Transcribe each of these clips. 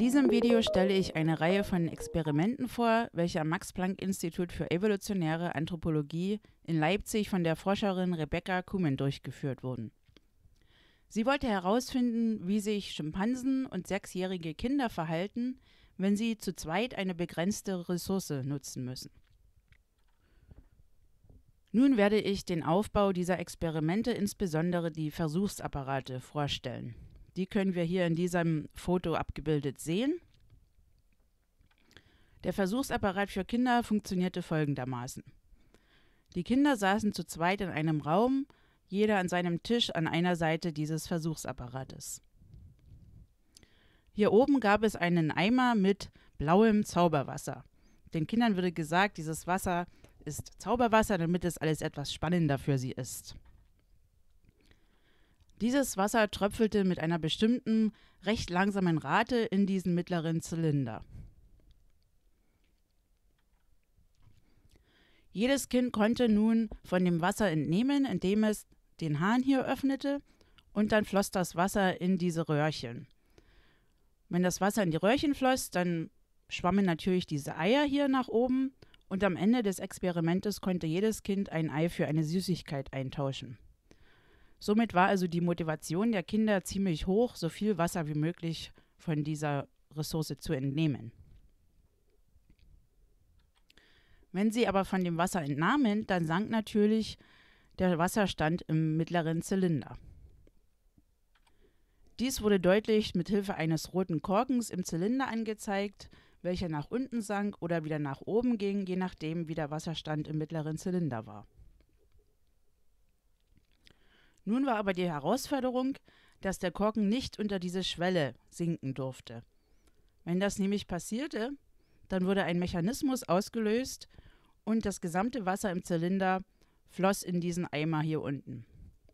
diesem Video stelle ich eine Reihe von Experimenten vor, welche am Max-Planck-Institut für evolutionäre Anthropologie in Leipzig von der Forscherin Rebecca Kuhmann durchgeführt wurden. Sie wollte herausfinden, wie sich Schimpansen und sechsjährige Kinder verhalten, wenn sie zu zweit eine begrenzte Ressource nutzen müssen. Nun werde ich den Aufbau dieser Experimente, insbesondere die Versuchsapparate, vorstellen. Die können wir hier in diesem Foto abgebildet sehen. Der Versuchsapparat für Kinder funktionierte folgendermaßen. Die Kinder saßen zu zweit in einem Raum, jeder an seinem Tisch an einer Seite dieses Versuchsapparates. Hier oben gab es einen Eimer mit blauem Zauberwasser. Den Kindern wurde gesagt, dieses Wasser ist Zauberwasser, damit es alles etwas spannender für sie ist. Dieses Wasser tröpfelte mit einer bestimmten, recht langsamen Rate in diesen mittleren Zylinder. Jedes Kind konnte nun von dem Wasser entnehmen, indem es den Hahn hier öffnete und dann floss das Wasser in diese Röhrchen. Wenn das Wasser in die Röhrchen floss, dann schwammen natürlich diese Eier hier nach oben und am Ende des Experimentes konnte jedes Kind ein Ei für eine Süßigkeit eintauschen. Somit war also die Motivation der Kinder ziemlich hoch, so viel Wasser wie möglich von dieser Ressource zu entnehmen. Wenn sie aber von dem Wasser entnahmen, dann sank natürlich der Wasserstand im mittleren Zylinder. Dies wurde deutlich mit Hilfe eines roten Korkens im Zylinder angezeigt, welcher nach unten sank oder wieder nach oben ging, je nachdem, wie der Wasserstand im mittleren Zylinder war. Nun war aber die Herausforderung, dass der Korken nicht unter diese Schwelle sinken durfte. Wenn das nämlich passierte, dann wurde ein Mechanismus ausgelöst und das gesamte Wasser im Zylinder floss in diesen Eimer hier unten.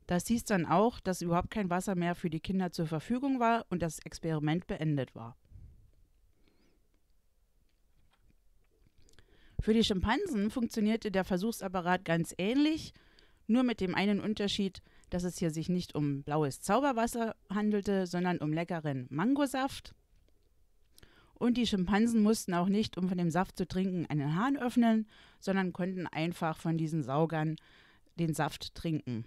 Das hieß dann auch, dass überhaupt kein Wasser mehr für die Kinder zur Verfügung war und das Experiment beendet war. Für die Schimpansen funktionierte der Versuchsapparat ganz ähnlich, nur mit dem einen Unterschied, dass es hier sich nicht um blaues Zauberwasser handelte, sondern um leckeren Mangosaft. Und die Schimpansen mussten auch nicht, um von dem Saft zu trinken, einen Hahn öffnen, sondern konnten einfach von diesen Saugern den Saft trinken.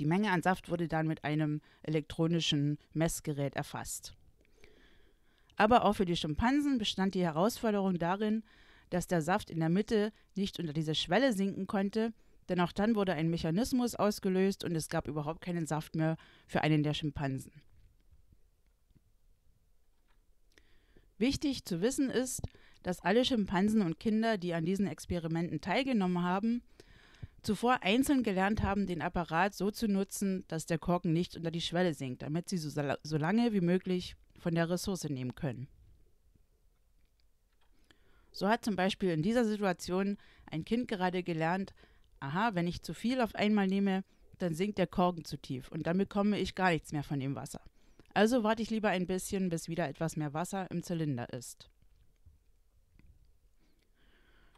Die Menge an Saft wurde dann mit einem elektronischen Messgerät erfasst. Aber auch für die Schimpansen bestand die Herausforderung darin, dass der Saft in der Mitte nicht unter diese Schwelle sinken konnte, denn auch dann wurde ein Mechanismus ausgelöst und es gab überhaupt keinen Saft mehr für einen der Schimpansen. Wichtig zu wissen ist, dass alle Schimpansen und Kinder, die an diesen Experimenten teilgenommen haben, zuvor einzeln gelernt haben, den Apparat so zu nutzen, dass der Korken nicht unter die Schwelle sinkt, damit sie so, so lange wie möglich von der Ressource nehmen können. So hat zum Beispiel in dieser Situation ein Kind gerade gelernt, aha, wenn ich zu viel auf einmal nehme, dann sinkt der Korken zu tief und dann bekomme ich gar nichts mehr von dem Wasser. Also warte ich lieber ein bisschen, bis wieder etwas mehr Wasser im Zylinder ist.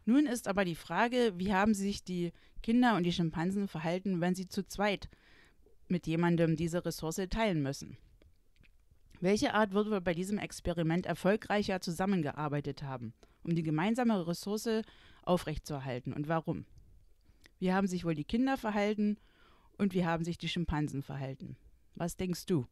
Nun ist aber die Frage, wie haben sich die Kinder und die Schimpansen verhalten, wenn sie zu zweit mit jemandem diese Ressource teilen müssen? Welche Art wird wohl bei diesem Experiment erfolgreicher zusammengearbeitet haben, um die gemeinsame Ressource aufrechtzuerhalten und warum? Wie haben sich wohl die Kinder verhalten und wie haben sich die Schimpansen verhalten? Was denkst du?